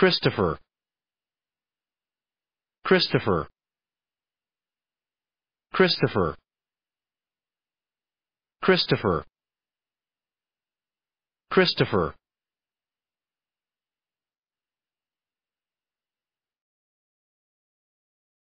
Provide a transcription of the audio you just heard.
Christopher Christopher Christopher Christopher Christopher